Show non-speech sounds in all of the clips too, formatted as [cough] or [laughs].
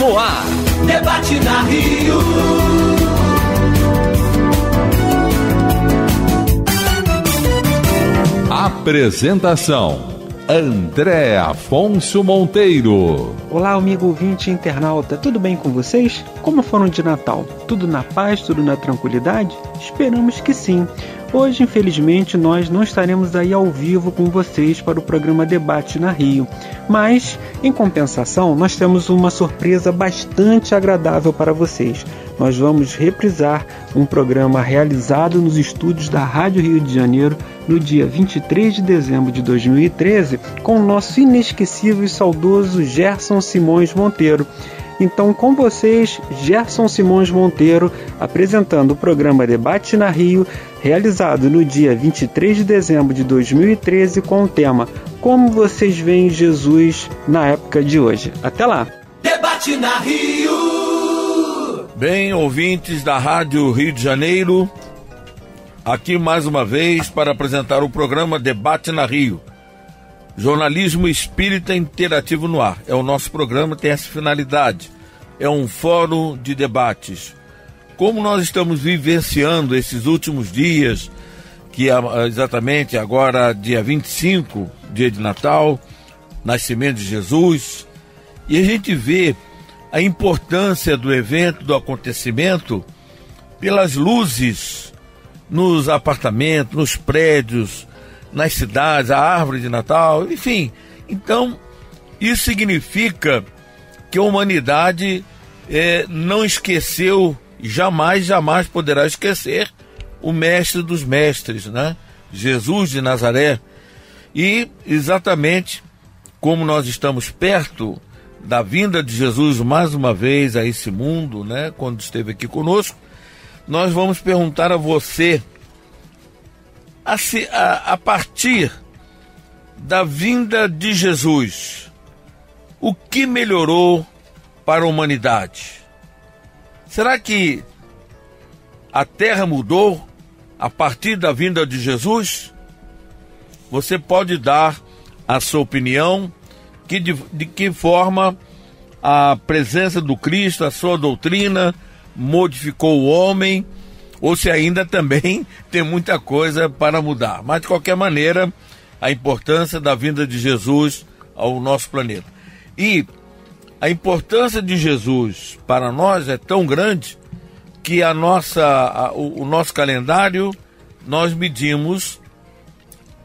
no ar. Debate na Rio. Apresentação. André Afonso Monteiro. Olá, amigo ouvinte internauta, tudo bem com vocês? Como foram de Natal? Tudo na paz, tudo na tranquilidade? Esperamos que sim. Hoje, infelizmente, nós não estaremos aí ao vivo com vocês para o programa Debate na Rio, mas, em compensação, nós temos uma surpresa bastante agradável para vocês. Nós vamos reprisar um programa realizado nos estúdios da Rádio Rio de Janeiro no dia 23 de dezembro de 2013 com o nosso inesquecível e saudoso Gerson Simões Monteiro. Então, com vocês, Gerson Simões Monteiro, apresentando o programa Debate na Rio, realizado no dia 23 de dezembro de 2013 com o tema Como vocês veem Jesus na época de hoje. Até lá! Debate na Rio! Bem, ouvintes da Rádio Rio de Janeiro, aqui mais uma vez para apresentar o programa Debate na Rio. Jornalismo Espírita Interativo no Ar. É o nosso programa, tem essa finalidade. É um fórum de debates como nós estamos vivenciando esses últimos dias, que é, ah, exatamente agora, dia 25, dia de Natal, nascimento de Jesus, e a gente vê a importância do evento, do acontecimento, pelas luzes nos apartamentos, nos prédios, nas cidades, a árvore de Natal, enfim. Então, isso significa que a humanidade eh, não esqueceu jamais, jamais poderá esquecer o mestre dos mestres, né? Jesus de Nazaré. E exatamente como nós estamos perto da vinda de Jesus mais uma vez a esse mundo, né? Quando esteve aqui conosco, nós vamos perguntar a você a, se, a, a partir da vinda de Jesus, o que melhorou para a humanidade? Será que a terra mudou a partir da vinda de Jesus? Você pode dar a sua opinião, que de, de que forma a presença do Cristo, a sua doutrina, modificou o homem, ou se ainda também [laughs] tem muita coisa para mudar. Mas, de qualquer maneira, a importância da vinda de Jesus ao nosso planeta. E a importância de Jesus para nós é tão grande que a nossa, a, o, o nosso calendário nós medimos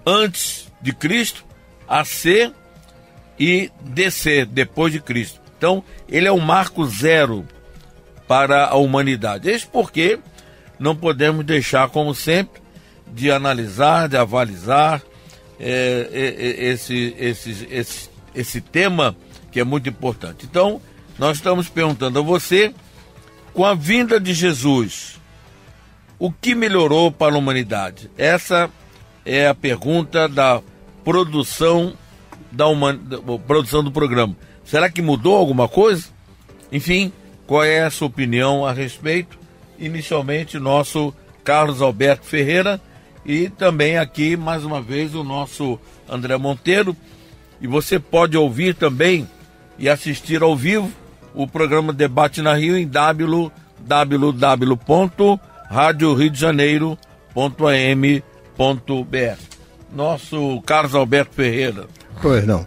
antes de Cristo, a ser e descer depois de Cristo. Então, ele é um marco zero para a humanidade. Isso porque não podemos deixar, como sempre, de analisar, de avalizar é, é, esses, esses, esses esse tema que é muito importante. Então, nós estamos perguntando a você, com a vinda de Jesus, o que melhorou para a humanidade? Essa é a pergunta da produção da, human... da produção do programa. Será que mudou alguma coisa? Enfim, qual é a sua opinião a respeito? Inicialmente, nosso Carlos Alberto Ferreira e também aqui, mais uma vez, o nosso André Monteiro. E você pode ouvir também e assistir ao vivo o programa Debate na Rio em www.radioriodejaneiro.am.br. Nosso Carlos Alberto Ferreira. Pois não.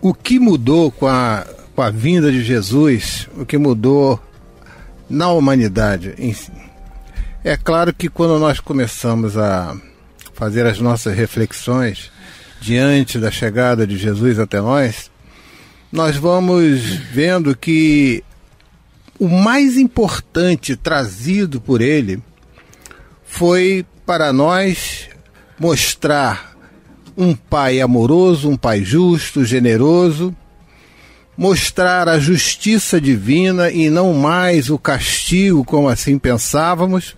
O que mudou com a, com a vinda de Jesus, o que mudou na humanidade em si? É claro que quando nós começamos a fazer as nossas reflexões, diante da chegada de Jesus até nós, nós vamos vendo que o mais importante trazido por ele foi para nós mostrar um pai amoroso, um pai justo, generoso, mostrar a justiça divina e não mais o castigo como assim pensávamos,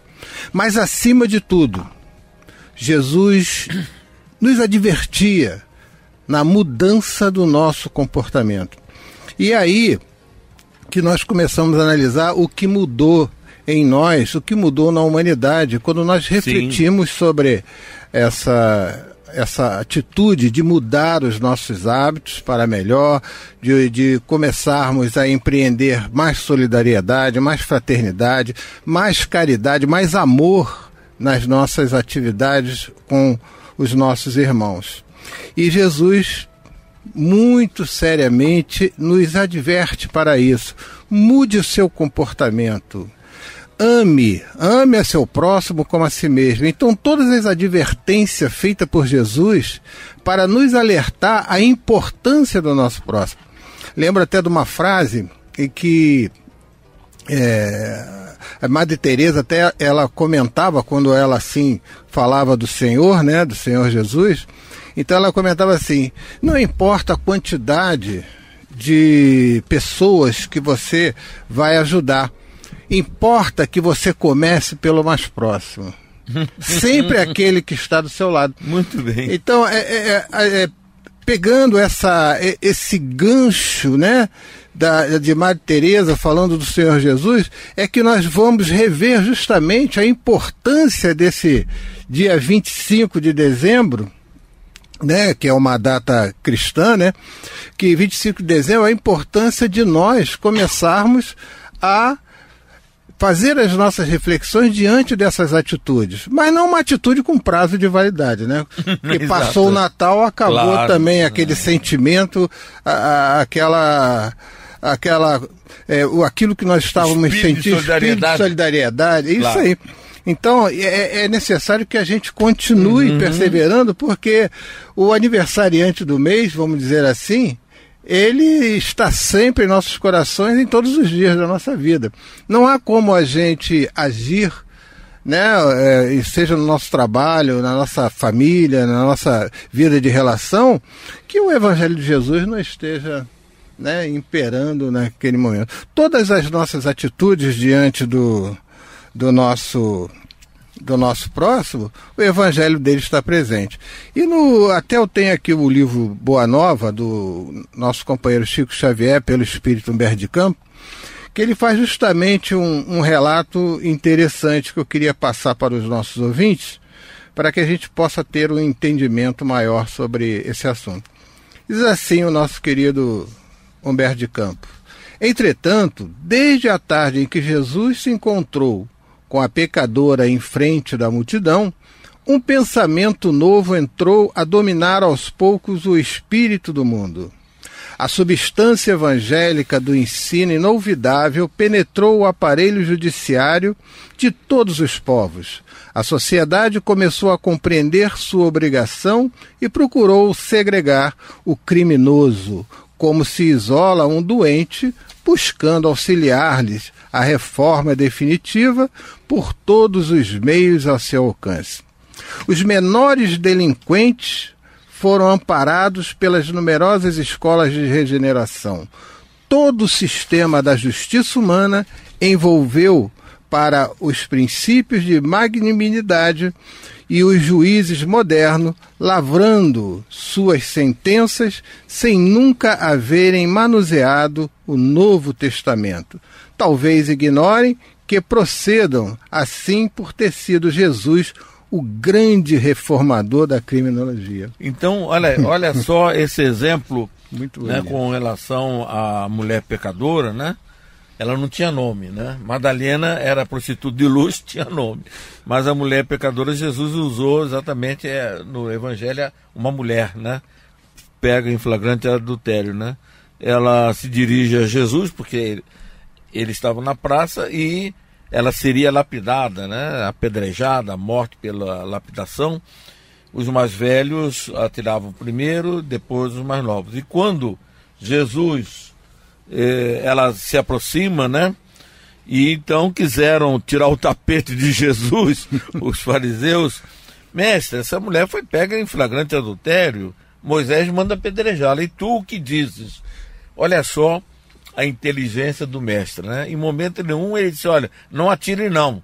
mas acima de tudo, Jesus nos advertia na mudança do nosso comportamento. E aí que nós começamos a analisar o que mudou em nós, o que mudou na humanidade, quando nós refletimos Sim. sobre essa essa atitude de mudar os nossos hábitos para melhor, de, de começarmos a empreender mais solidariedade, mais fraternidade, mais caridade, mais amor nas nossas atividades com os nossos irmãos. E Jesus muito seriamente nos adverte para isso. Mude o seu comportamento. Ame, ame a seu próximo como a si mesmo. Então, todas as advertências feitas por Jesus para nos alertar a importância do nosso próximo. Lembro até de uma frase em que é, a Madre Teresa até ela comentava quando ela assim falava do Senhor, né, do Senhor Jesus. Então ela comentava assim: não importa a quantidade de pessoas que você vai ajudar, importa que você comece pelo mais próximo. [laughs] Sempre aquele que está do seu lado. Muito bem. Então, é, é, é, é pegando essa, esse gancho, né? Da, de Madre Teresa falando do Senhor Jesus, é que nós vamos rever justamente a importância desse dia 25 de dezembro, né, que é uma data cristã, né, que 25 de dezembro é a importância de nós começarmos a fazer as nossas reflexões diante dessas atitudes, mas não uma atitude com prazo de validade, né? [laughs] Porque passou o Natal, acabou claro, também aquele é. sentimento, a, a, aquela aquela é, aquilo que nós estávamos espírito sentindo, de solidariedade. de solidariedade, é isso claro. aí. Então é, é, é, necessário que a gente continue uhum. perseverando, porque o aniversariante do mês, vamos dizer assim, ele está sempre em nossos corações em todos os dias da nossa vida. Não há como a gente agir, né, é, seja no nosso trabalho, na nossa família, na nossa vida de relação, que o Evangelho de Jesus não esteja né, imperando naquele momento. Todas as nossas atitudes diante do, do nosso do nosso próximo, o evangelho dele está presente. E no, até eu tenho aqui o livro Boa Nova, do nosso companheiro Chico Xavier, pelo Espírito Humberto de Campo, que ele faz justamente um, um relato interessante que eu queria passar para os nossos ouvintes, para que a gente possa ter um entendimento maior sobre esse assunto. Diz assim o nosso querido Humberto de Campo. Entretanto, desde a tarde em que Jesus se encontrou com a pecadora em frente da multidão, um pensamento novo entrou a dominar aos poucos o espírito do mundo. A substância evangélica do ensino inolvidável penetrou o aparelho judiciário de todos os povos. A sociedade começou a compreender sua obrigação e procurou segregar o criminoso, como se isola um doente buscando auxiliar-lhes a reforma definitiva por todos os meios a seu alcance. Os menores delinquentes foram amparados pelas numerosas escolas de regeneração. Todo o sistema da justiça humana envolveu para os princípios de magnanimidade e os juízes modernos lavrando suas sentenças sem nunca haverem manuseado o Novo Testamento talvez ignorem que procedam assim por ter sido Jesus o grande reformador da criminologia. Então, olha, [laughs] olha só esse exemplo Muito né, com relação à mulher pecadora, né? Ela não tinha nome, né? Madalena era prostituta de luxo, [laughs] tinha nome. Mas a mulher pecadora, Jesus usou exatamente é, no Evangelho uma mulher, né? Pega em flagrante adultério, né? Ela se dirige a Jesus, porque eles estavam na praça e ela seria lapidada, né? apedrejada, morte pela lapidação. Os mais velhos atiravam primeiro, depois os mais novos. E quando Jesus, eh, ela se aproxima, né? E então quiseram tirar o tapete de Jesus, [laughs] os fariseus. Mestre, essa mulher foi pega em flagrante adultério. Moisés manda apedrejá-la. E tu o que dizes? Olha só a inteligência do mestre. Né? Em momento nenhum ele disse: olha, não atire não.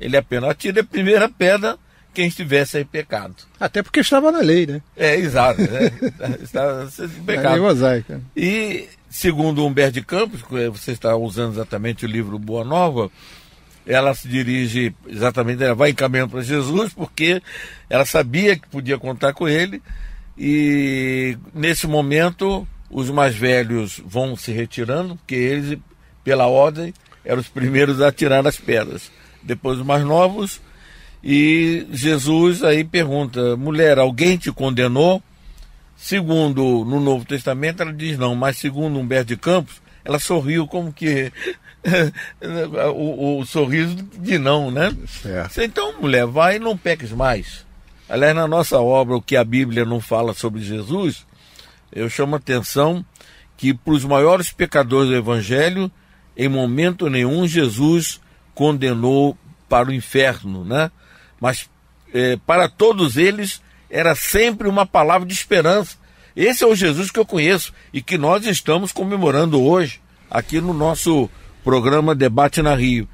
Ele apenas atira é a primeira pedra quem estivesse em pecado. Até porque estava na lei, né? É, exato. Né? [laughs] estava em é pecado. E, segundo Humberto de Campos, você está usando exatamente o livro Boa Nova, ela se dirige exatamente, ela vai encaminhando para Jesus, porque ela sabia que podia contar com ele, e nesse momento os mais velhos vão se retirando, porque eles, pela ordem, eram os primeiros a tirar as pedras. Depois os mais novos. E Jesus aí pergunta: mulher, alguém te condenou? Segundo no Novo Testamento, ela diz não, mas segundo Humberto de Campos, ela sorriu como que. [laughs] o, o, sorriso de não, né? Certo. Então, mulher, vai e não peques mais. Aliás, na nossa obra, o que a Bíblia não fala sobre Jesus, eu chamo a atenção que para os maiores pecadores do Evangelho, em momento nenhum Jesus condenou para o inferno, né? Mas é, para todos eles era sempre uma palavra de esperança. Esse é o Jesus que eu conheço e que nós estamos comemorando hoje aqui no nosso programa Debate na Rio.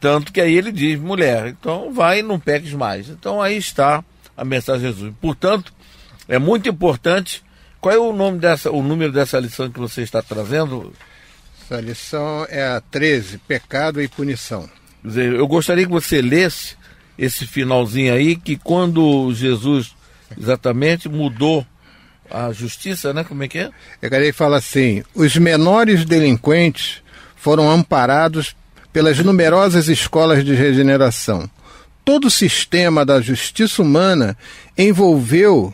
Tanto que aí ele diz, mulher, então vai e não peques mais. Então aí está a mensagem de Jesus. Portanto, é muito importante qual é o nome dessa, o número dessa lição que você está trazendo? Essa lição é a 13, Pecado e Punição. Eu gostaria que você lesse esse finalzinho aí, que quando Jesus exatamente mudou a justiça, né? Como é que é? Eu é queria falar assim: os menores delinquentes foram amparados pelas numerosas escolas de regeneração. Todo o sistema da justiça humana envolveu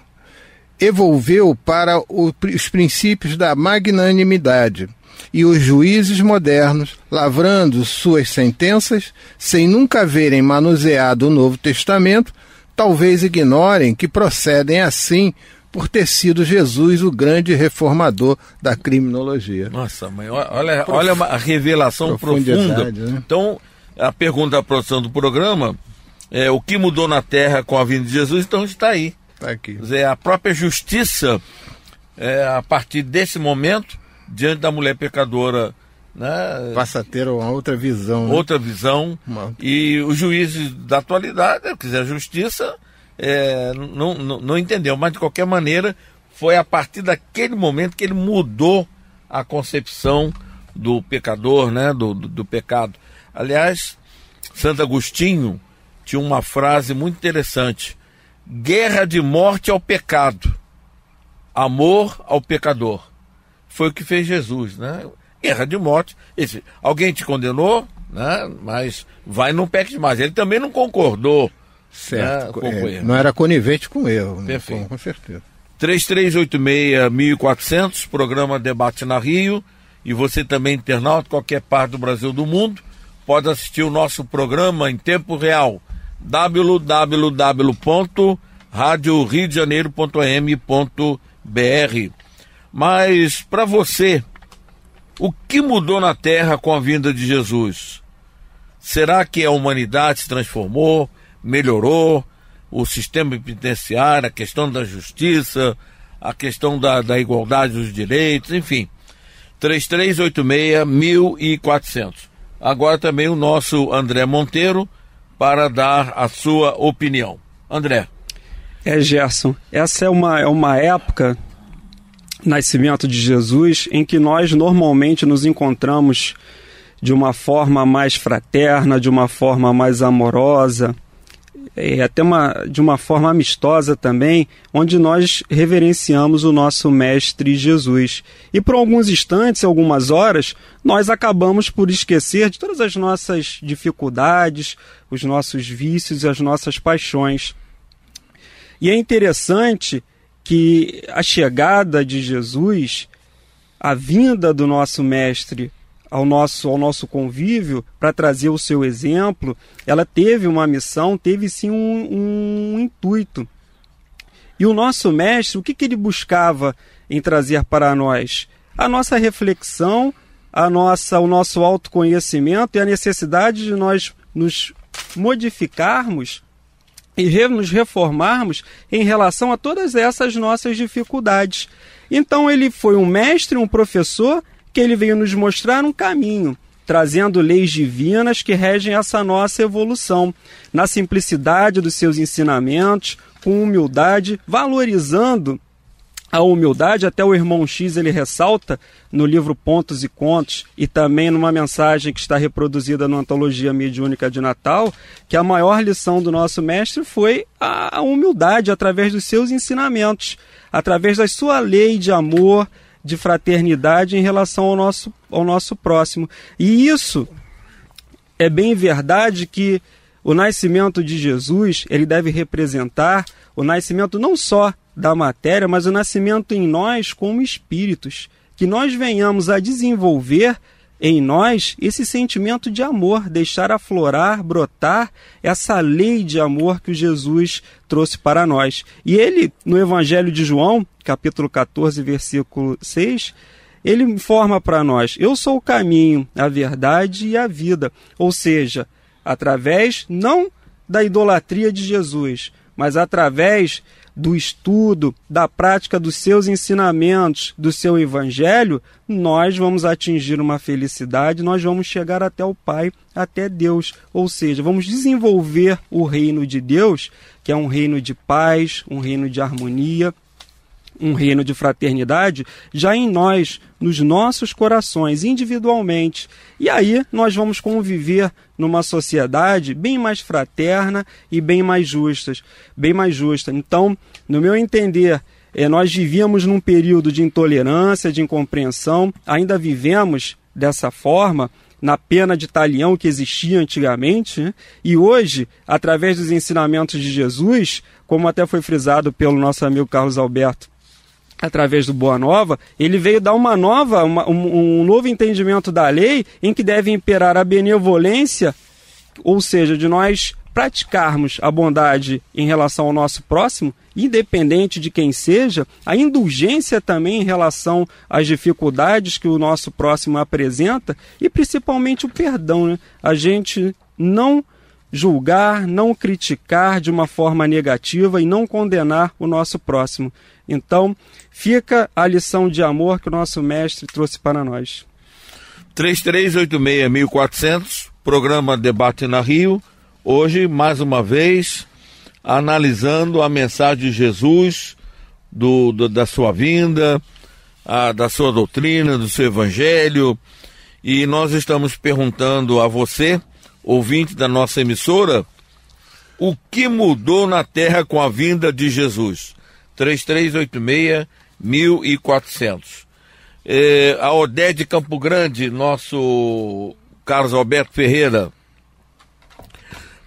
evolveu para os princípios da magnanimidade e os juízes modernos, lavrando suas sentenças, sem nunca verem manuseado o Novo Testamento, talvez ignorem que procedem assim por ter sido Jesus o grande reformador da criminologia. Nossa, mãe, olha, olha uma revelação profunda. Né? Então, a pergunta da produção do programa é o que mudou na Terra com a vinda de Jesus, então está aí. Tá aqui. Dizer, a própria justiça, é, a partir desse momento, diante da mulher pecadora. Né? Passa a ter uma outra visão. Né? Outra visão. Uma... E os juízes da atualidade, quiser a justiça, é, não, não, não entendeu. Mas, de qualquer maneira, foi a partir daquele momento que ele mudou a concepção do pecador, né? do, do, do pecado. Aliás, Santo Agostinho tinha uma frase muito interessante guerra de morte ao pecado, amor ao pecador. Foi o que fez Jesus, né? Guerra de morte. Esse, alguém te condenou, né? Mas vai não peque mais. Ele também não concordou. Né, certo. Né? É, não era conivente com erro. Né? Perfeito. Né? Com, com certeza. 3386-1400, programa Debate na Rio. E você também, internauta, qualquer parte do Brasil do mundo, pode assistir o nosso programa em tempo real www.radioriodejaneiro.am.br. Mas para você, o que mudou na Terra com a vinda de Jesus? Será que a humanidade se transformou, melhorou? O sistema penitenciário, a questão da justiça, a questão da, da igualdade dos direitos, enfim. 3386 1400. Agora também o nosso André Monteiro para dar a sua opinião. André. É, Gerson, essa é uma, é uma época, nascimento de Jesus, em que nós normalmente nos encontramos de uma forma mais fraterna, de uma forma mais amorosa, é, até uma, de uma forma amistosa também, onde nós reverenciamos o nosso Mestre Jesus. E por alguns instantes, algumas horas, nós acabamos por esquecer de todas as nossas dificuldades, os nossos vícios e as nossas paixões. E é interessante que a chegada de Jesus, a vinda do nosso Mestre ao nosso, ao nosso convívio para trazer o seu exemplo, ela teve uma missão, teve sim um, um intuito. E o nosso mestre, o que, que ele buscava em trazer para nós? A nossa reflexão, a nossa, o nosso autoconhecimento e a necessidade de nós nos modificarmos e re nos reformarmos em relação a todas essas nossas dificuldades. Então ele foi um mestre, um professor que ele veio nos mostrar um caminho, trazendo leis divinas que regem essa nossa evolução, na simplicidade dos seus ensinamentos, com humildade, valorizando a humildade, até o irmão X ele ressalta no livro Pontos e Contos e também numa mensagem que está reproduzida na Antologia Mediúnica de Natal, que a maior lição do nosso mestre foi a humildade através dos seus ensinamentos, através da sua lei de amor, de fraternidade em relação ao nosso, ao nosso próximo. E isso é bem verdade que o nascimento de Jesus ele deve representar o nascimento não só da matéria, mas o nascimento em nós como espíritos, que nós venhamos a desenvolver em nós esse sentimento de amor, deixar aflorar, brotar essa lei de amor que Jesus trouxe para nós. E ele, no Evangelho de João, capítulo 14, versículo 6, ele informa para nós: Eu sou o caminho, a verdade e a vida. Ou seja, através não da idolatria de Jesus, mas através do estudo, da prática dos seus ensinamentos, do seu evangelho, nós vamos atingir uma felicidade, nós vamos chegar até o Pai, até Deus. Ou seja, vamos desenvolver o reino de Deus, que é um reino de paz, um reino de harmonia, um reino de fraternidade, já em nós, nos nossos corações, individualmente. E aí nós vamos conviver numa sociedade bem mais fraterna e bem mais justas, bem mais justa. Então, no meu entender, é, nós vivíamos num período de intolerância, de incompreensão, ainda vivemos dessa forma, na pena de talião que existia antigamente, né? e hoje, através dos ensinamentos de Jesus, como até foi frisado pelo nosso amigo Carlos Alberto através do Boa Nova, ele veio dar uma nova, uma, um, um novo entendimento da lei em que deve imperar a benevolência, ou seja, de nós praticarmos a bondade em relação ao nosso próximo, independente de quem seja, a indulgência também em relação às dificuldades que o nosso próximo apresenta e principalmente o perdão. Né? A gente não julgar, não criticar de uma forma negativa e não condenar o nosso próximo. Então, fica a lição de amor que o nosso mestre trouxe para nós. 3386-1400, programa Debate na Rio. Hoje, mais uma vez, analisando a mensagem de Jesus, do, do da sua vinda, a, da sua doutrina, do seu evangelho. E nós estamos perguntando a você ouvinte da nossa emissora, o que mudou na Terra com a vinda de Jesus? 3386 1400. É, a de Campo Grande, nosso Carlos Alberto Ferreira.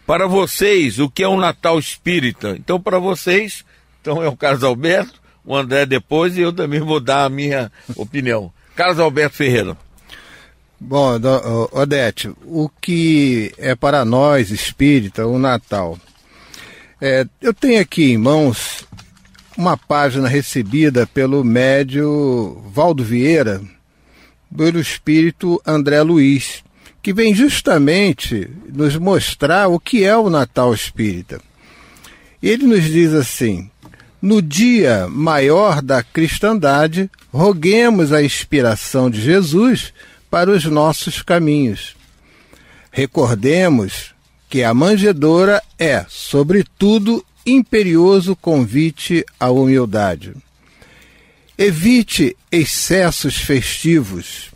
Para vocês, o que é um Natal espírita? Então, para vocês, então é o Carlos Alberto, o André depois e eu também vou dar a minha opinião. Carlos Alberto Ferreira. Bom, Odete, o que é para nós espírita o Natal? É, eu tenho aqui em mãos uma página recebida pelo médio Valdo Vieira, pelo espírito André Luiz, que vem justamente nos mostrar o que é o Natal espírita. Ele nos diz assim: no dia maior da cristandade, roguemos a inspiração de Jesus para os nossos caminhos. Recordemos que a manjedoura é, sobretudo, imperioso convite à humildade. Evite excessos festivos.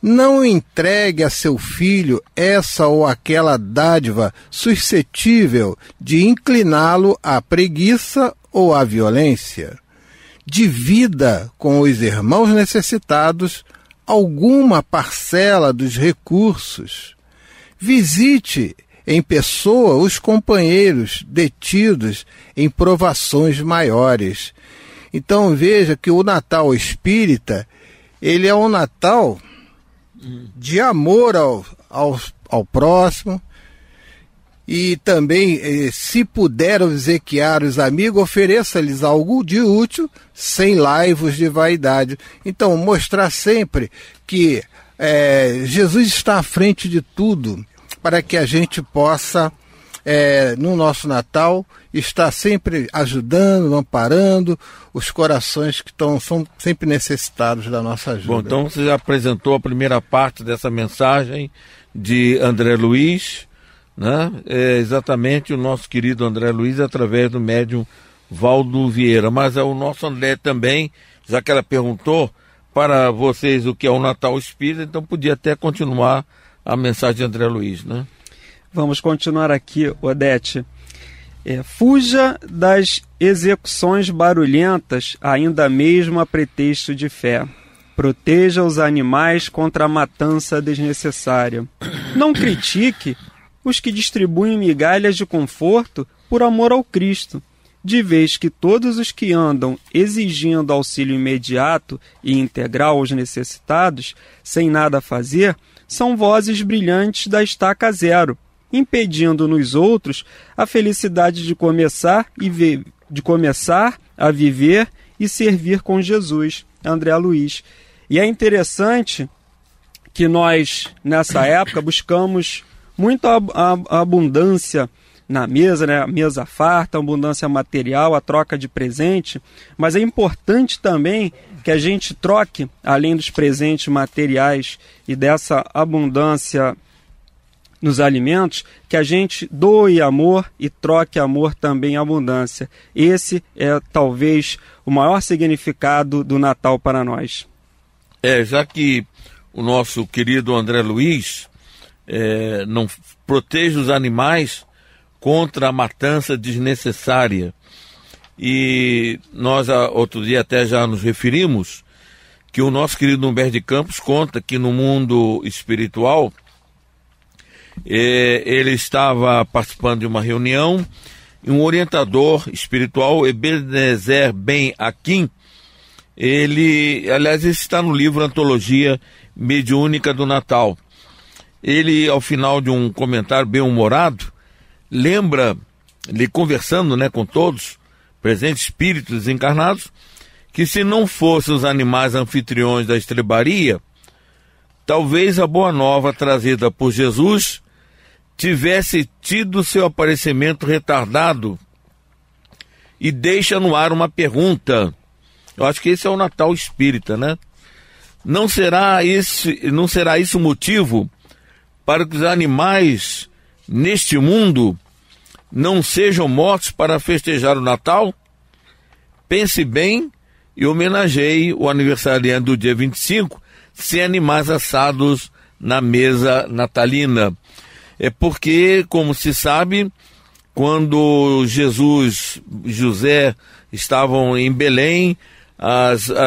Não entregue a seu filho essa ou aquela dádiva suscetível de incliná-lo à preguiça ou à violência. Divida com os irmãos necessitados alguma parcela dos recursos. Visite em pessoa os companheiros detidos em provações maiores. Então veja que o Natal espírita, ele é um Natal hum. de amor ao, ao, ao próximo, e também, eh, se puder obsequiar os amigos, ofereça-lhes algo de útil, sem laivos de vaidade. Então, mostrar sempre que é, Jesus está à frente de tudo, para que a gente possa, é, no nosso Natal, estar sempre ajudando, amparando os corações que tão são sempre necessitados da nossa ajuda. Bom, então você já apresentou a primeira parte dessa mensagem de André Luiz né? É exatamente o nosso querido André Luiz através do médium Valdo Vieira. Mas é o nosso André também, já que ela perguntou para vocês o que é o Natal Espírita, então podia até continuar a mensagem de André Luiz, né? Vamos continuar aqui, Odete. É, fuja das execuções barulhentas, ainda mesmo a pretexto de fé. Proteja os animais contra a matança desnecessária. Não critique os que distribuem migalhas de conforto por amor ao Cristo, de vez que todos os que andam exigindo auxílio imediato e integral aos necessitados, sem nada fazer, são vozes brilhantes da estaca zero, impedindo nos outros a felicidade de começar e de começar a viver e servir com Jesus, André Luiz. E é interessante que nós nessa época buscamos muita ab abundância na mesa, né? A mesa farta, abundância material, a troca de presente, mas é importante também que a gente troque, além dos presentes materiais e dessa abundância nos alimentos, que a gente doe amor e troque amor também abundância. Esse é talvez o maior significado do Natal para nós. É, já que o nosso querido André Luiz é, não proteja os animais contra a matança desnecessária. E nós, outro dia, até já nos referimos que o nosso querido Humberto de Campos conta que no mundo espiritual é, ele estava participando de uma reunião e um orientador espiritual, Ebenezer Ben Akim, ele, aliás, está no livro Antologia Mediúnica do Natal ele, ao final de um comentário bem-humorado, lembra, lhe conversando né, com todos, presentes espíritos encarnados, que se não fossem os animais anfitriões da estrebaria, talvez a boa nova trazida por Jesus tivesse tido seu aparecimento retardado. E deixa no ar uma pergunta. Eu acho que esse é o Natal espírita, né? Não será esse, não será isso motivo para que os animais neste mundo não sejam mortos para festejar o Natal? Pense bem e homenageie o aniversariante do dia 25 sem animais assados na mesa natalina. É porque, como se sabe, quando Jesus e José estavam em Belém, as, a,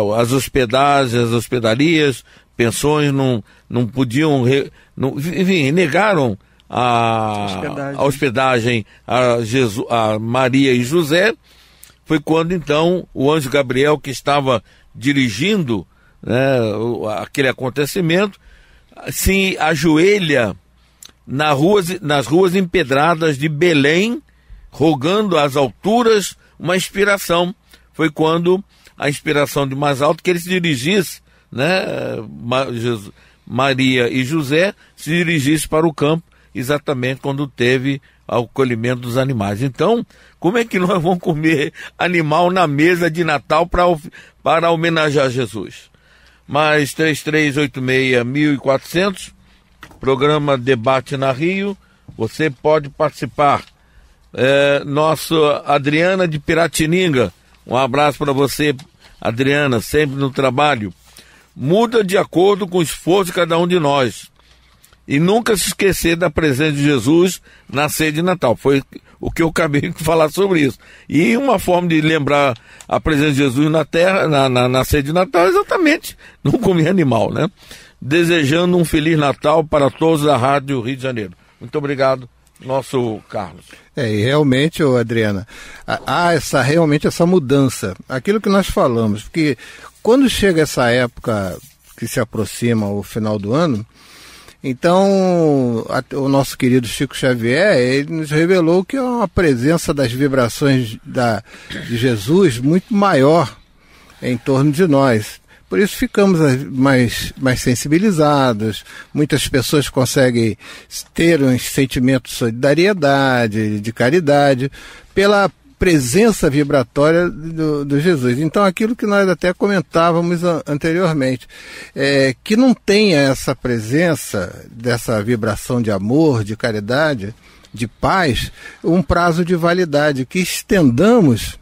a, as hospedagens, as hospedarias, pensões, não, não podiam. Re, não, enfim, negaram a hospedagem, a, hospedagem a, Jesus, a Maria e José. Foi quando então o anjo Gabriel, que estava dirigindo né, aquele acontecimento, se ajoelha na ruas, nas ruas empedradas de Belém, rogando às alturas uma inspiração. Foi quando a inspiração de mais alto que ele se dirigisse né, Maria e José se dirigissem para o campo exatamente quando teve o colhimento dos animais. Então, como é que nós vamos comer animal na mesa de Natal para, para homenagear Jesus? Mais 3386-1400, programa Debate na Rio, você pode participar. É, nosso Adriana de Piratininga, um abraço para você, Adriana, sempre no trabalho muda de acordo com o esforço de cada um de nós. E nunca se esquecer da presença de Jesus na ceia de Natal. Foi o que eu acabei de falar sobre isso. E uma forma de lembrar a presença de Jesus na terra, na, na, na ceia de Natal, é exatamente [laughs] não comer animal, né? Desejando um Feliz Natal para todos da Rádio Rio de Janeiro. Muito obrigado nosso Carlos. É, e realmente, ô Adriana, há essa, realmente essa mudança. Aquilo que nós falamos, porque quando chega essa época que se aproxima o final do ano, então a, o nosso querido Chico Xavier ele nos revelou que é uma presença das vibrações da, de Jesus muito maior em torno de nós. Por isso ficamos mais, mais sensibilizados. Muitas pessoas conseguem ter um sentimento de solidariedade, de caridade, pela presença vibratória do, do, Jesus. Então, aquilo que nós até comentávamos anteriormente, é, que não tenha essa presença dessa vibração de amor, de caridade, de paz, um prazo de validade, que estendamos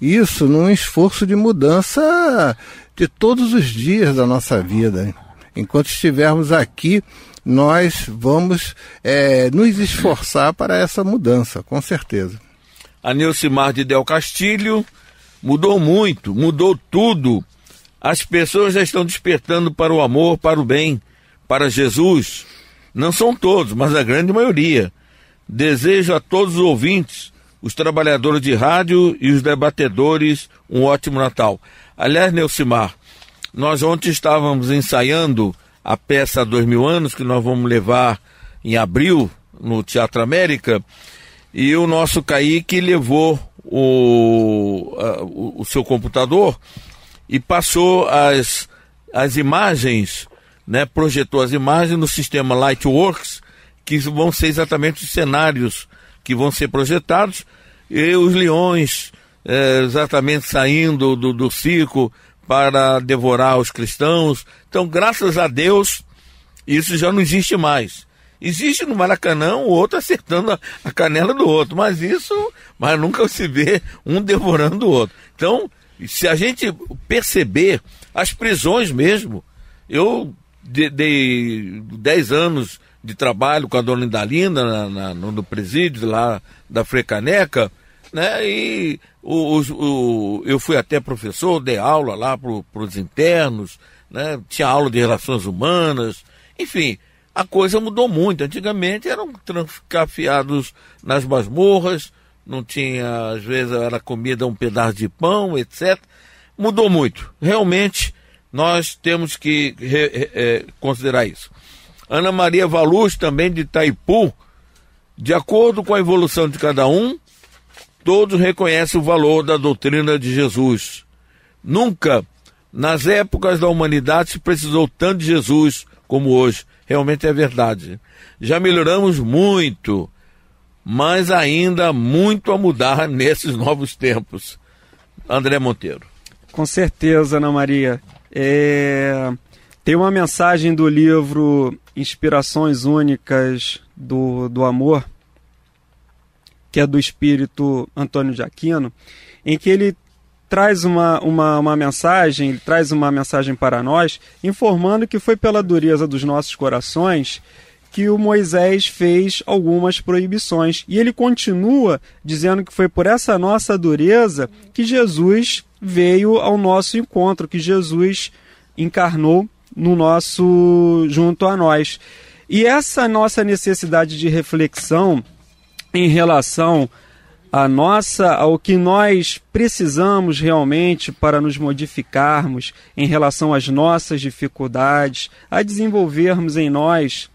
isso num esforço de mudança de todos os dias da nossa vida. Enquanto estivermos aqui, nós vamos é, nos esforçar para essa mudança, com certeza a Neucimar de Del Castilho, mudou muito, mudou tudo. As pessoas já estão despertando para o amor, para o bem, para Jesus. Não são todos, mas a grande maioria. Desejo a todos os ouvintes, os trabalhadores de rádio e os debatedores, um ótimo Natal. Aliás, Neucimar, nós ontem estávamos ensaiando a peça Dois Mil Anos, que nós vamos levar em abril no Teatro América, e o nosso Kaique levou o, a, o, o, seu computador e passou as, as imagens, né, projetou as imagens no sistema Lightworks, que vão ser exatamente os cenários que vão ser projetados, e os leões é, exatamente saindo do, do circo para devorar os cristãos. Então, graças a Deus, isso já não existe mais. Existe no Maracanã o outro acertando a, a canela do outro, mas isso, mas nunca se vê um devorando o outro. Então, se a gente perceber as prisões mesmo, eu dei 10 anos de trabalho com a dona Indalinda na, na, no presídio lá da Frecaneca, né? E o, o, o, eu fui até professor, dei aula lá para os internos, né? Tinha aula de relações humanas, enfim a coisa mudou muito. Antigamente eram trancafiados nas masmorras, não tinha, às vezes era comida um pedaço de pão, etc. Mudou muito. Realmente nós temos que re, re, é, considerar isso. Ana Maria Valuz, também de Itaipu, de acordo com a evolução de cada um, todos reconhecem o valor da doutrina de Jesus. Nunca, nas épocas da humanidade, se precisou tanto de Jesus como hoje realmente é verdade. Já melhoramos muito, mas ainda muito a mudar [laughs] nesses novos tempos. André Monteiro. Com certeza, Ana Maria. É... Tem uma mensagem do livro Inspirações Únicas do, do Amor, que é do espírito Antônio de Aquino, em que ele traz uma, uma, uma mensagem, ele traz uma mensagem para nós, informando que foi pela dureza dos nossos corações que o Moisés fez algumas proibições. E ele continua dizendo que foi por essa nossa dureza que Jesus veio ao nosso encontro, que Jesus encarnou no nosso junto a nós. E essa nossa necessidade de reflexão em relação a nossa, ao que nós precisamos realmente para nos modificarmos em relação às nossas dificuldades, a desenvolvermos em nós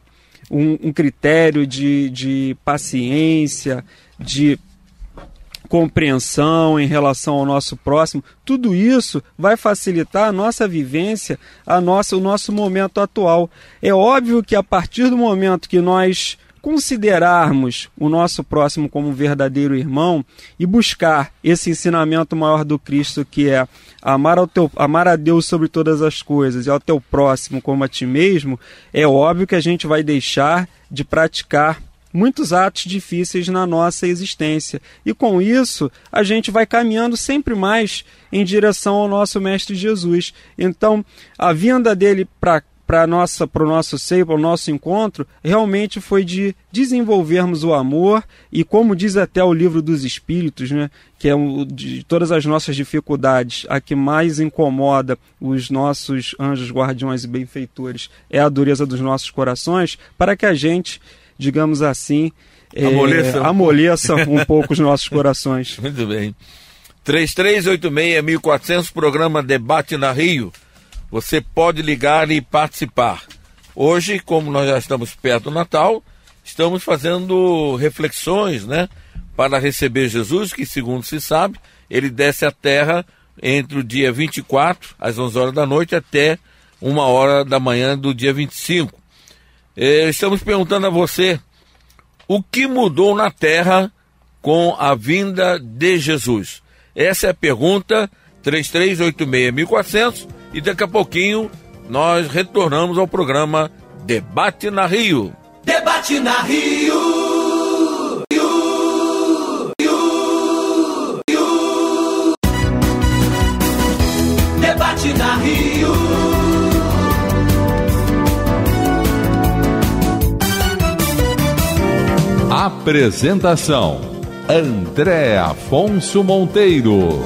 um, um critério de, de paciência, de compreensão em relação ao nosso próximo, tudo isso vai facilitar a nossa vivência, a nossa, o nosso momento atual. É óbvio que a partir do momento que nós considerarmos o nosso próximo como um verdadeiro irmão e buscar esse ensinamento maior do Cristo que é amar, ao teu, amar a Deus sobre todas as coisas e ao teu próximo como a ti mesmo, é óbvio que a gente vai deixar de praticar muitos atos difíceis na nossa existência. E com isso, a gente vai caminhando sempre mais em direção ao nosso Mestre Jesus. Então, a vinda dele para para nossa para o nosso seio, para o nosso encontro, realmente foi de desenvolvermos o amor e como diz até o livro dos espíritos, né, que é um, de todas as nossas dificuldades, a que mais incomoda os nossos anjos guardiões e benfeitores é a dureza dos nossos corações, para que a gente, digamos assim, é, amoleça, amoleça um [laughs] pouco os nossos corações. Muito bem. 3386 1400 programa Debate na Rio. Você pode ligar e participar. Hoje, como nós já estamos perto do Natal, estamos fazendo reflexões, né? Para receber Jesus, que segundo se sabe, ele desce à terra entre o dia 24, às 11 horas da noite, até uma hora da manhã do dia 25. Eh, estamos perguntando a você o que mudou na terra com a vinda de Jesus. Essa é a pergunta 1400 e daqui a pouquinho nós retornamos ao programa Debate na Rio. Debate na Rio! Debate na Rio. Apresentação: André Afonso Monteiro.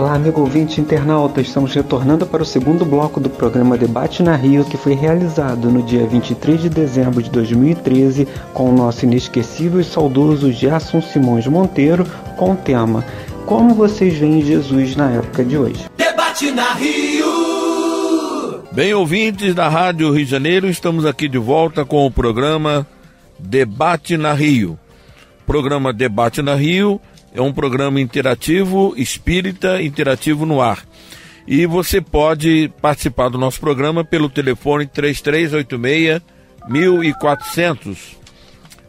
Olá, amigo ouvinte internauta. Estamos retornando para o segundo bloco do programa Debate na Rio, que foi realizado no dia 23 de dezembro de 2013 com o nosso inesquecível e saudoso Gerson Simões Monteiro com o tema Como vocês veem Jesus na época de hoje? Debate na Rio! Bem, ouvintes da Rádio Rio de Janeiro, estamos aqui de volta com o programa Debate na Rio. Programa Debate na Rio é um programa interativo, espírita, interativo no ar. E você pode participar do nosso programa pelo telefone 3386 1400.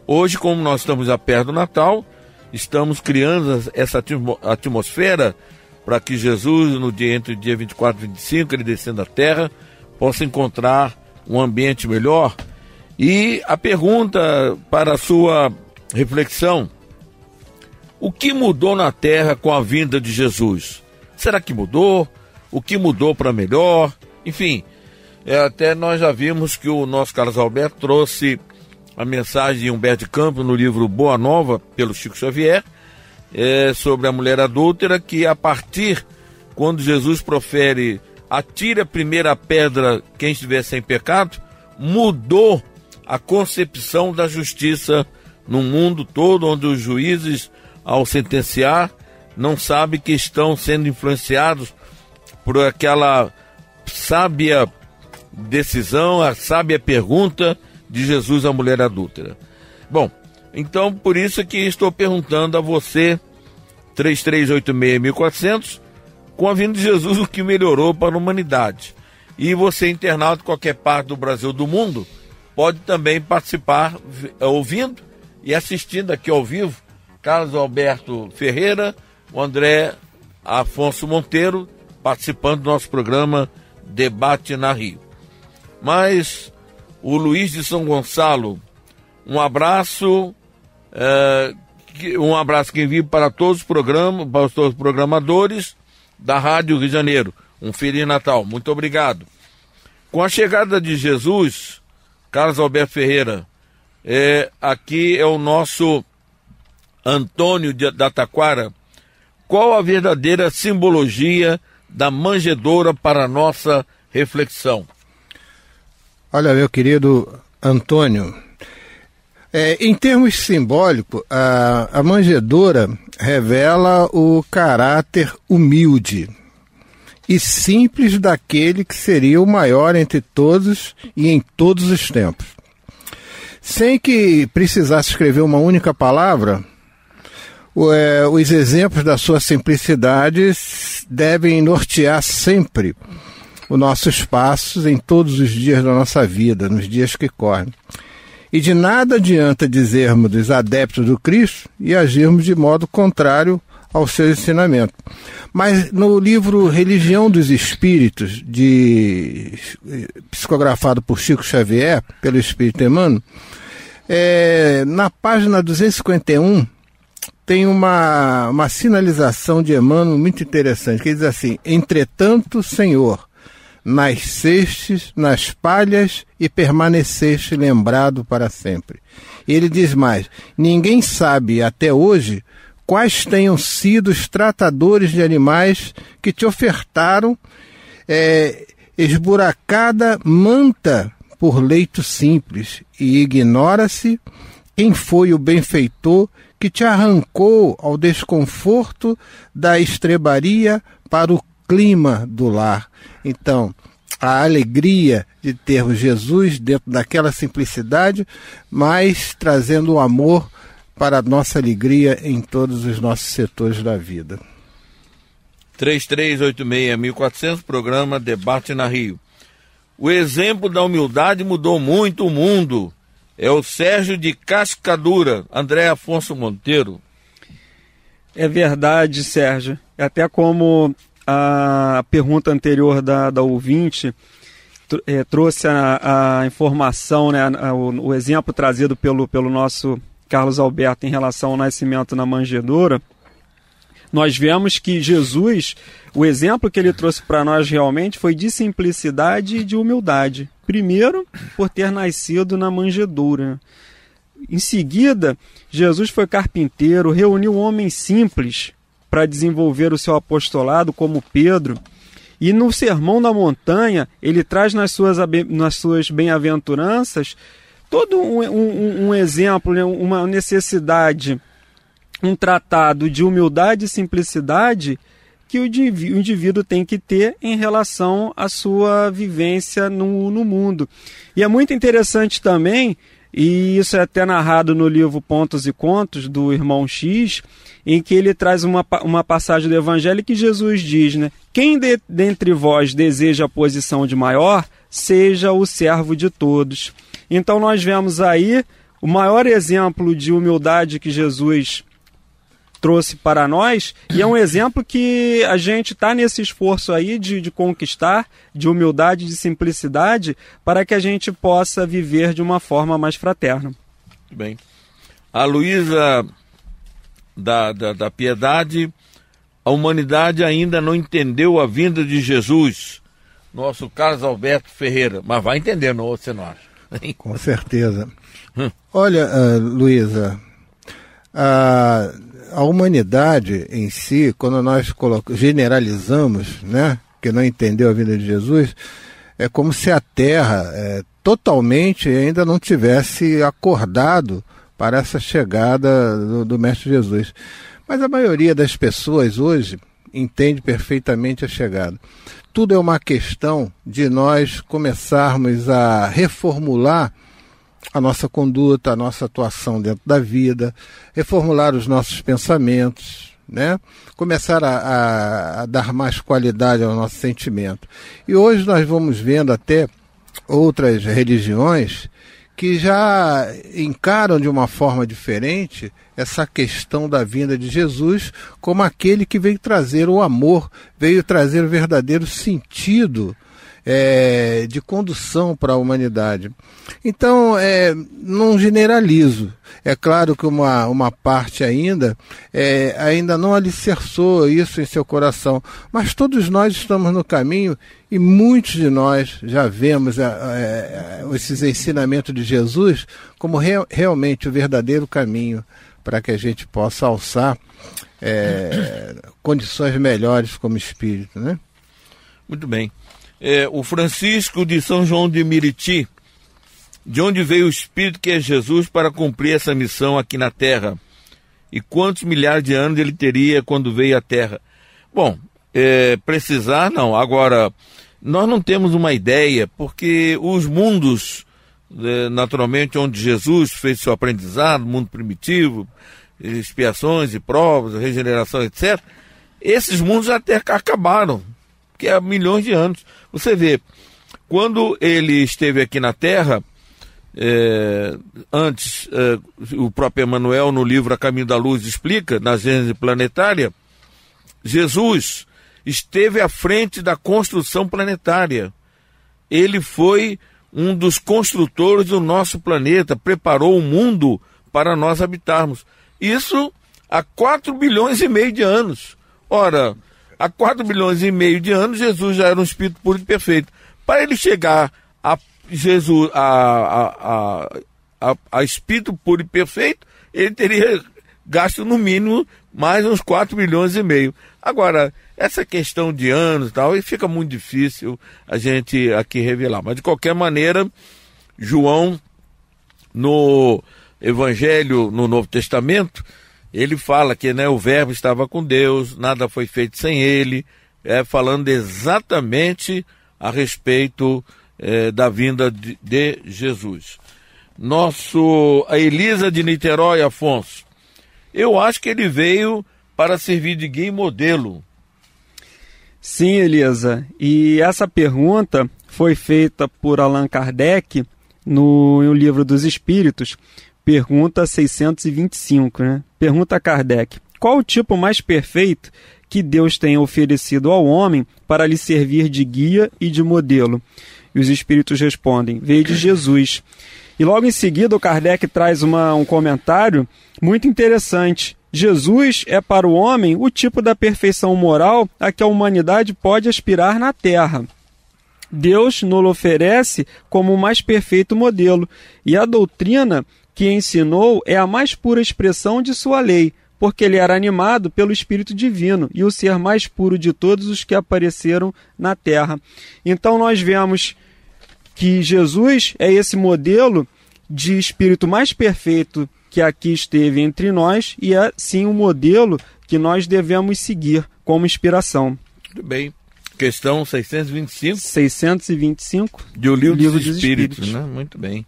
Hoje, como nós estamos a perto do Natal, estamos criando essa atmosfera para que Jesus, no dia entre o dia 24 e 25, ele descendo a terra, possa encontrar um ambiente melhor. E a pergunta para a sua reflexão o que mudou na terra com a vinda de Jesus? Será que mudou? O que mudou para melhor? Enfim, é, até nós já vimos que o nosso Carlos Alberto trouxe a mensagem de Humberto Campos no livro Boa Nova, pelo Chico Xavier, é, sobre a mulher adúltera, que a partir quando Jesus profere atira a primeira pedra quem estiver sem pecado, mudou a concepção da justiça no mundo todo, onde os juízes ao sentenciar, não sabe que estão sendo influenciados por aquela sábia decisão, a sábia pergunta de Jesus à mulher adúltera. Bom, então por isso que estou perguntando a você, 3386-1400, com a vinda de Jesus, o que melhorou para a humanidade. E você, internauta de qualquer parte do Brasil do mundo, pode também participar ouvindo e assistindo aqui ao vivo Carlos Alberto Ferreira, o André Afonso Monteiro, participando do nosso programa Debate na Rio. Mas o Luiz de São Gonçalo, um abraço, é, um abraço que envio para todos os programas, para todos os programadores da Rádio Rio de Janeiro. Um Feliz Natal, muito obrigado. Com a chegada de Jesus, Carlos Alberto Ferreira, é, aqui é o nosso Antônio da Taquara, qual a verdadeira simbologia da manjedoura para a nossa reflexão? Olha, meu querido Antônio, é, em termos simbólicos, a, a manjedoura revela o caráter humilde e simples daquele que seria o maior entre todos e em todos os tempos. Sem que precisasse escrever uma única palavra, é, os exemplos da sua simplicidade devem nortear sempre os nossos passos em todos os dias da nossa vida, nos dias que correm. E de nada adianta dizermos adeptos do Cristo e agirmos de modo contrário ao seu ensinamento. Mas no livro Religião dos Espíritos, de psicografado por Chico Xavier, pelo Espírito Emmanuel, é, na página 251, tem uma, uma sinalização de Emmanuel muito interessante, que diz assim: Entretanto, Senhor, nasceste nas palhas e permaneceste lembrado para sempre. Ele diz mais: Ninguém sabe até hoje quais tenham sido os tratadores de animais que te ofertaram é, esburacada manta por leito simples, e ignora-se quem foi o benfeitor que te arrancou ao desconforto da estrebaria para o clima do lar. Então, a alegria de termos Jesus dentro daquela simplicidade, mas trazendo o amor para a nossa alegria em todos os nossos setores da vida. 3386-1400, programa Debate na Rio. O exemplo da humildade mudou muito o mundo é o Sérgio de Cascadura, André Afonso Monteiro. É verdade, Sérgio. É até como a pergunta anterior da, da ouvinte é, trouxe a, a, informação, né, a, o, o exemplo trazido pelo, pelo nosso Carlos Alberto em relação ao nascimento na manjedoura, nós vemos que Jesus, o exemplo que ele trouxe para nós realmente foi de simplicidade e de humildade. Primeiro, por ter nascido na manjedoura. Em seguida, Jesus foi carpinteiro, reuniu homens simples para desenvolver o seu apostolado, como Pedro. E no Sermão da Montanha, ele traz nas suas, nas suas bem-aventuranças todo um, um, um exemplo, né, uma necessidade um tratado de humildade e simplicidade que o indivíduo tem que ter em relação à sua vivência no, no mundo. E é muito interessante também, e isso é até narrado no livro Pontos e Contos, do Irmão X, em que ele traz uma, uma passagem do Evangelho que Jesus diz, né? Quem de, dentre vós deseja a posição de maior, seja o servo de todos. Então nós vemos aí o maior exemplo de humildade que Jesus trouxe para nós e é um exemplo que a gente está nesse esforço aí de, de conquistar, de humildade, de simplicidade, para que a gente possa viver de uma forma mais fraterna. Muito bem. A Luísa da, da, da Piedade, a humanidade ainda não entendeu a vinda de Jesus, nosso Carlos Alberto Ferreira, mas vai entender, não, você não acha? [laughs] Com certeza. Hum. Olha, uh, Luísa, uh, a humanidade em si, quando nós generalizamos, né, que não entendeu a vida de Jesus, é como se a Terra é, totalmente ainda não tivesse acordado para essa chegada do, do Mestre Jesus. Mas a maioria das pessoas hoje entende perfeitamente a chegada. Tudo é uma questão de nós começarmos a reformular a nossa conduta, a nossa atuação dentro da vida, reformular os nossos pensamentos, né? começar a, a, a dar mais qualidade ao nosso sentimento. E hoje nós vamos vendo até outras religiões que já encaram de uma forma diferente essa questão da vinda de Jesus como aquele que veio trazer o amor, veio trazer o verdadeiro sentido é, de condução para a humanidade. Então, é, não generalizo. É claro que uma, uma parte ainda é, ainda não alicerçou isso em seu coração, mas todos nós estamos no caminho e muitos de nós já vemos é, é esses ensinamentos de Jesus como re, realmente o verdadeiro caminho para que a gente possa alçar é, condições melhores como espírito, né? Muito bem é, o Francisco de São João de Miriti, de onde veio o Espírito que é Jesus para cumprir essa missão aqui na Terra? E quantos milhares de anos ele teria quando veio à Terra? Bom, é, precisar não. Agora, nós não temos uma ideia, porque os mundos, é, naturalmente, onde Jesus fez seu aprendizado, mundo primitivo, expiações e provas, regeneração, etc., esses mundos até acabaram que há milhões de anos. Você vê, quando ele esteve aqui na Terra, é, antes é, o próprio Emanuel no livro A Caminho da Luz explica, na Gênese Planetária, Jesus esteve à frente da construção planetária. Ele foi um dos construtores do nosso planeta, preparou o mundo para nós habitarmos. Isso há 4 bilhões e meio de anos. Ora, Há 4 bilhões e meio de anos, Jesus já era um espírito puro e perfeito. Para ele chegar a Jesus, a, a, a, a, espírito puro e perfeito, ele teria gasto no mínimo mais uns 4 milhões e meio. Agora, essa questão de anos e tal, e fica muito difícil a gente aqui revelar. Mas de qualquer maneira, João, no Evangelho, no Novo Testamento, ele fala que né, o Verbo estava com Deus, nada foi feito sem ele, é, falando exatamente a respeito é, da vinda de, de, Jesus. Nosso a Elisa de Niterói Afonso, eu acho que ele veio para servir de guia e modelo. Sim, Elisa. E essa pergunta foi feita por Allan Kardec no, no livro dos Espíritos, Pergunta 625, né? Pergunta Kardec: Qual o tipo mais perfeito que Deus tenha oferecido ao homem para lhe servir de guia e de modelo? E os espíritos respondem: Veio de Jesus. E logo em seguida, o Kardec traz uma, um comentário muito interessante. Jesus é para o homem o tipo da perfeição moral a que a humanidade pode aspirar na Terra. Deus nos oferece como o mais perfeito modelo, e a doutrina que ensinou é a mais pura expressão de sua lei, porque ele era animado pelo Espírito Divino e o ser mais puro de todos os que apareceram na terra. Então nós vemos que Jesus é esse modelo de espírito mais perfeito que aqui esteve entre nós e é sim o um modelo que nós devemos seguir como inspiração. Muito bem. Questão 625. 625 de O Livro, Livro dos, Espíritos, dos Espíritos. Né? Muito bem.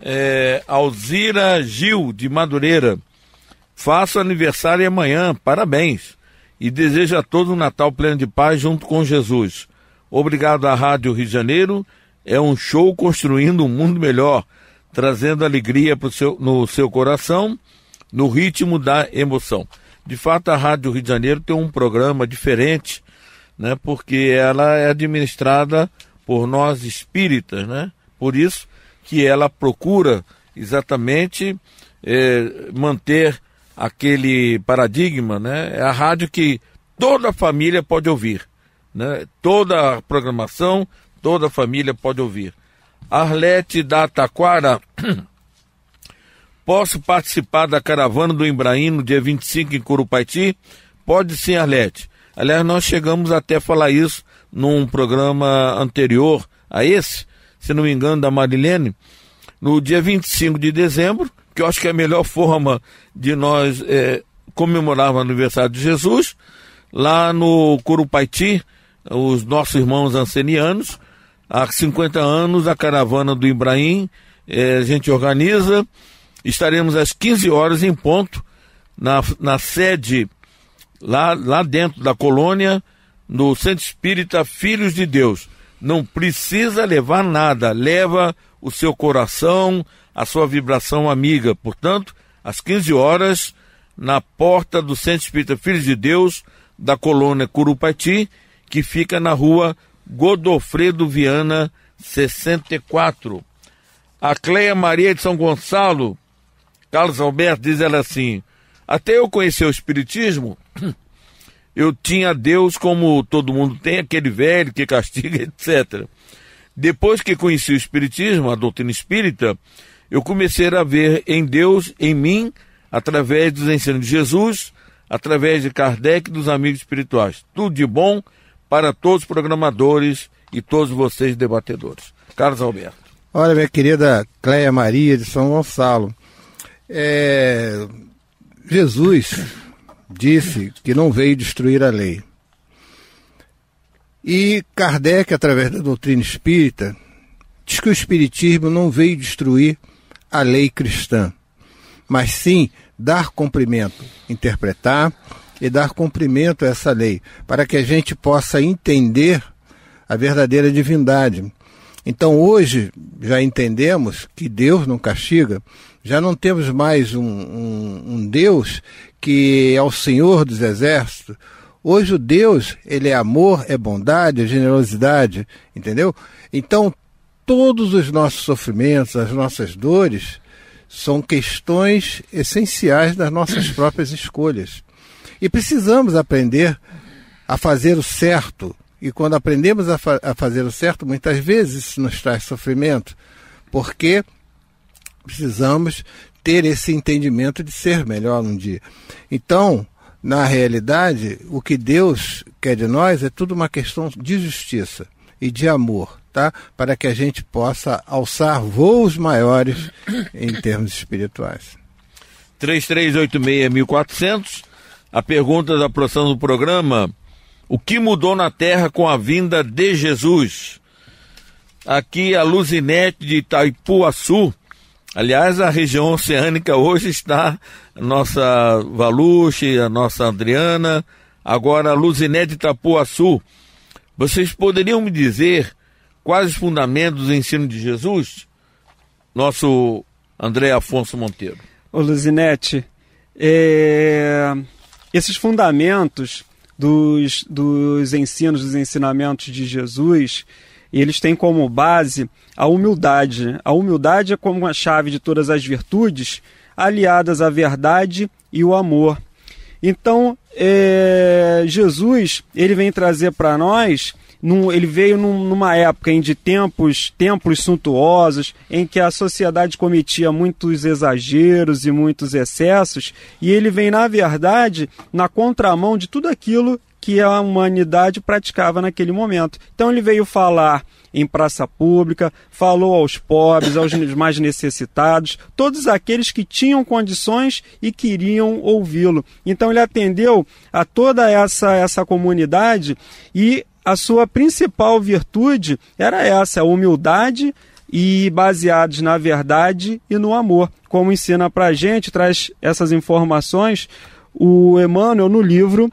É, Alzira Gil, de Madureira. Faço aniversário amanhã, parabéns. E desejo a todos um Natal pleno de paz junto com Jesus. Obrigado à Rádio Rio de Janeiro. É um show construindo um mundo melhor, trazendo alegria seu, no seu coração, no ritmo da emoção. De fato, a Rádio Rio de Janeiro tem um programa diferente, né? Porque ela é administrada por nós espíritas, né? Por isso, que ela procura exatamente é, manter aquele paradigma, né? É a rádio que toda a família pode ouvir, né? Toda a programação, toda a família pode ouvir. Arlete da Taquara, [clears throat] posso participar da caravana do Ibrahim no dia 25 em Curupaiti? Pode sim, Arlete. Aliás, nós chegamos até a falar isso num programa anterior a esse, se não me engano, da Marilene, no dia 25 de dezembro, que eu acho que é a melhor forma de nós é, comemorar o aniversário de Jesus, lá no Curupaiti, os nossos irmãos ancenianos, há 50 anos, a caravana do Ibrahim, é, a gente organiza, estaremos às 15 horas em ponto, na, na sede, lá, lá dentro da colônia, no Centro Espírita Filhos de Deus não precisa levar nada, leva o seu coração, a sua vibração amiga. Portanto, às 15 horas, na porta do Centro Espírita Filhos de Deus, da colônia Curupati, que fica na rua Godofredo Viana, 64. A Cleia Maria de São Gonçalo, Carlos Alberto, diz ela assim: Até eu conhecer o Espiritismo. [clears throat] Eu tinha Deus como todo mundo tem, aquele velho que castiga, [laughs] etc. Depois que conheci o Espiritismo, a doutrina espírita, eu comecei a ver em Deus, em mim, através dos ensinos de Jesus, através de Kardec e dos amigos espirituais. Tudo de bom para todos os programadores e todos vocês debatedores. Carlos Alberto. Olha, minha querida Cléia Maria de São Gonçalo, é... Jesus disse que não veio destruir a lei. E Kardec, através da doutrina espírita, diz que o Espiritismo não veio destruir a lei cristã, mas sim dar cumprimento, interpretar e dar cumprimento a essa lei, para que a gente possa entender a verdadeira divindade. Então hoje já entendemos que Deus não castiga, já não temos mais um, um, um Deus que é o Senhor dos Exércitos, hoje o Deus, ele é amor, é bondade, é generosidade, entendeu? Então, todos os nossos sofrimentos, as nossas dores, são questões essenciais das nossas próprias escolhas. E precisamos aprender a fazer o certo. E quando aprendemos a, fa a, fazer o certo, muitas vezes isso nos traz sofrimento, porque precisamos ter esse entendimento de ser melhor um dia. Então, na realidade, o que Deus quer de nós é tudo uma questão de justiça e de amor, tá? Para que a gente possa alçar voos maiores em termos espirituais. 3386-1400. A pergunta da produção do programa: O que mudou na Terra com a vinda de Jesus? Aqui a Luzinete de Itaipuaçu Aliás, a região oceânica hoje está a nossa Valuche, a nossa Adriana, agora a Luzinete de Itapuaçu. Vocês poderiam me dizer quais os fundamentos do ensino de Jesus? Nosso André Afonso Monteiro. Ô Luzinete, é... esses fundamentos dos, dos ensinos, dos ensinamentos de Jesus, e eles têm como base a humildade. A humildade é como a chave de todas as virtudes, aliadas à verdade e o amor. Então, é, Jesus ele vem trazer para nós num, ele veio num, numa época em de tempos, templos suntuosos, em que a sociedade cometia muitos exageros e muitos excessos, e ele vem, na verdade, na contramão de tudo aquilo que a humanidade praticava naquele momento. Então ele veio falar em praça pública, falou aos pobres, aos [laughs] mais necessitados, todos aqueles que tinham condições e queriam ouvi-lo. Então ele atendeu a toda essa essa comunidade e a sua principal virtude era essa, a humildade e baseados na verdade e no amor. Como ensina para a gente, traz essas informações o Emmanuel no livro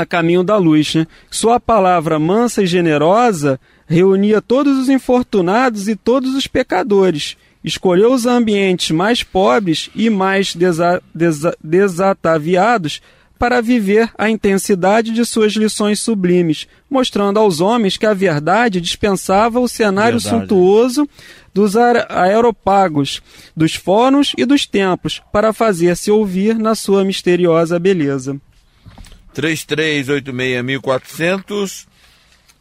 a caminho da luz. Né? Sua palavra mansa e generosa reunia todos os infortunados e todos os pecadores. Escolheu os ambientes mais pobres e mais desa desa desataviados para viver a intensidade de suas lições sublimes, mostrando aos homens que a verdade dispensava o cenário verdade. suntuoso dos aeropagos, dos fóruns e dos templos, para fazer-se ouvir na sua misteriosa beleza. 3386-1400.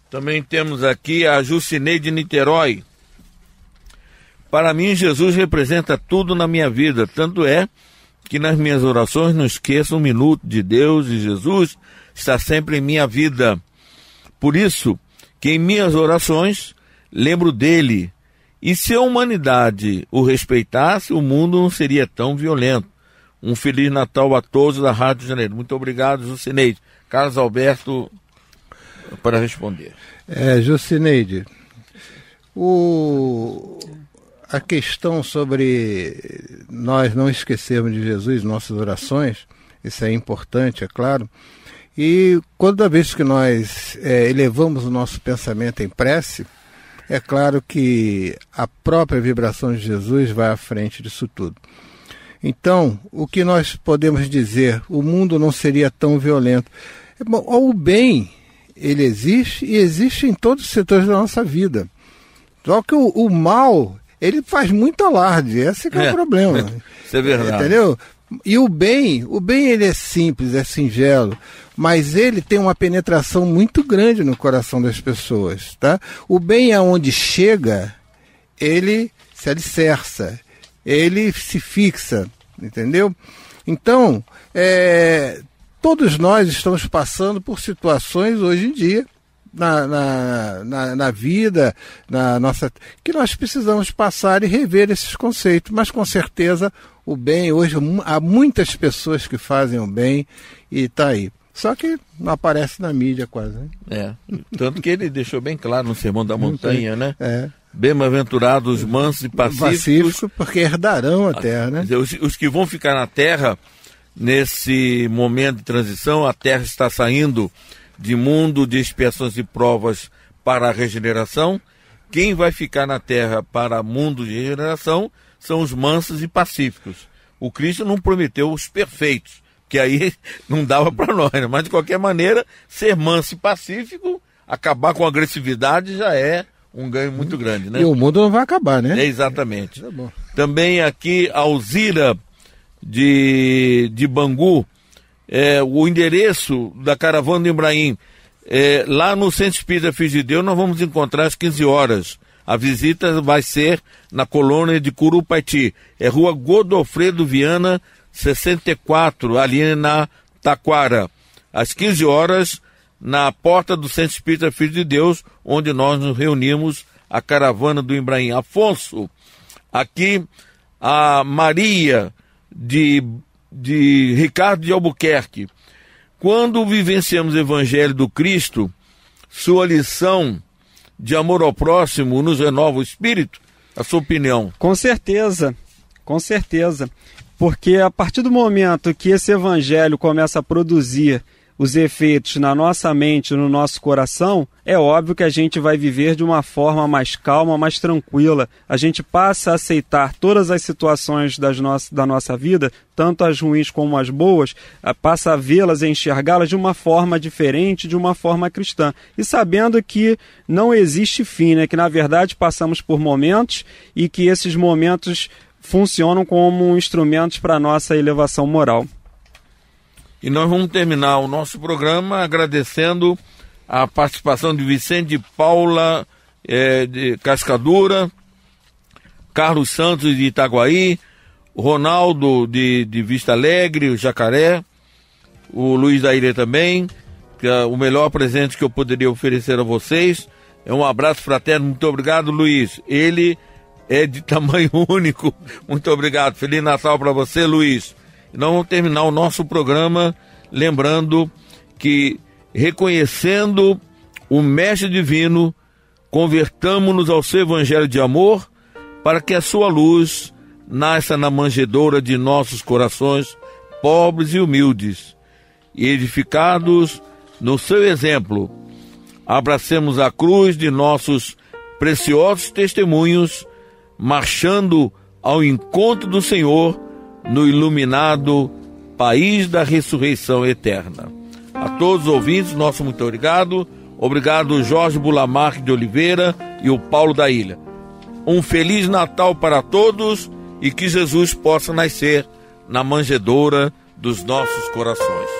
Também temos aqui a Jucinei de Niterói. Para mim, Jesus representa tudo na minha vida, tanto é que nas minhas orações não esqueço um minuto de Deus e Jesus está sempre em minha vida. Por isso, que em minhas orações lembro dele. E se a humanidade o respeitasse, o mundo não seria tão violento. Um Feliz Natal a todos da Rádio Janeiro. Muito obrigado, Jucineide. Carlos Alberto, para responder. É, Jucineide, o, a questão sobre nós não esquecermos de Jesus, nossas orações, isso é importante, é claro. E toda vez que nós é, elevamos o nosso pensamento em prece, é claro que a própria vibração de Jesus vai à frente disso tudo. Então, o que nós podemos dizer? O mundo não seria tão violento. É o bem, ele existe e existe em todos os setores da nossa vida. Só que o, o mal, ele faz muito alarde. Esse é, é o é. problema. [laughs] Isso é verdade. Entendeu? E o bem, o bem ele é simples, é singelo, mas ele tem uma penetração muito grande no coração das pessoas, tá? O bem aonde chega, ele se alicerça ele se fixa, entendeu? Então, é, todos nós estamos passando por situações hoje em dia na, na, na, na, vida, na nossa. que nós precisamos passar e rever esses conceitos. Mas com certeza o bem, hoje há muitas pessoas que fazem o bem e está aí. Só que não aparece na mídia quase. Né? É. Tanto que ele deixou bem claro no Sermão da Montanha, né? É. Bem-aventurados, mansos e pacíficos. Pacífico, porque herdarão a terra, né? Os, os que vão ficar na terra, nesse momento de transição, a terra está saindo de mundo de expiações e provas para a regeneração. Quem vai ficar na terra para mundo de regeneração são os mansos e pacíficos. O Cristo não prometeu os perfeitos, que aí [laughs] não dava para nós, né? mas de qualquer maneira, ser manso e pacífico, acabar com agressividade já é um ganho muito hum. grande, né? E o mundo não vai acabar, né? É, exatamente. É, Também aqui Alzira de, de Bangu, é, o endereço da caravana do Ibrahim, é, lá no Centro Espírita Filho de Deus, nós vamos encontrar às 15 horas. A visita vai ser na colônia de Curupati. É rua Godofredo Viana, 64, ali na Taquara. Às 15 horas, na porta do Centro Espírita Filho de Deus, onde nós nos reunimos, a caravana do Ibrahim. Afonso, aqui a Maria de, de Ricardo de Albuquerque. Quando vivenciamos o Evangelho do Cristo, sua lição de amor ao próximo nos renova o espírito? A sua opinião? Com certeza, com certeza. Porque a partir do momento que esse evangelho começa a produzir os efeitos na nossa mente, no nosso coração, é óbvio que a gente vai viver de uma forma mais calma, mais tranquila. A gente passa a aceitar todas as situações das no da nossa vida, tanto as ruins como as boas, passa a vê-las e enxergá-las de uma forma diferente, de uma forma cristã. E sabendo que não existe fim, né? que na verdade passamos por momentos e que esses momentos funcionam como instrumentos para a nossa elevação moral. E nós vamos terminar o nosso programa agradecendo a participação de Vicente Paula é, de Cascadura, Carlos Santos de Itaguaí, Ronaldo de, de Vista Alegre, o Jacaré, o Luiz da Ilha também, que é o melhor presente que eu poderia oferecer a vocês. É um abraço fraterno, muito obrigado, Luiz. Ele é de [laughs] tamanho único. Muito obrigado. Feliz Natal para você, Luiz. Nós vamos terminar o nosso programa lembrando que, reconhecendo o Mestre Divino, convertamos-nos ao seu Evangelho de amor, para que a sua luz nasça na manjedoura de nossos corações, pobres e humildes, e edificados no seu exemplo, abracemos a cruz de nossos preciosos testemunhos, marchando ao encontro do Senhor no iluminado país da ressurreição eterna. A todos os ouvintes, nosso muito obrigado. Obrigado Jorge Bulamarque de Oliveira e o Paulo da Ilha. Um feliz Natal para todos e que Jesus possa nascer na manjedoura dos nossos corações.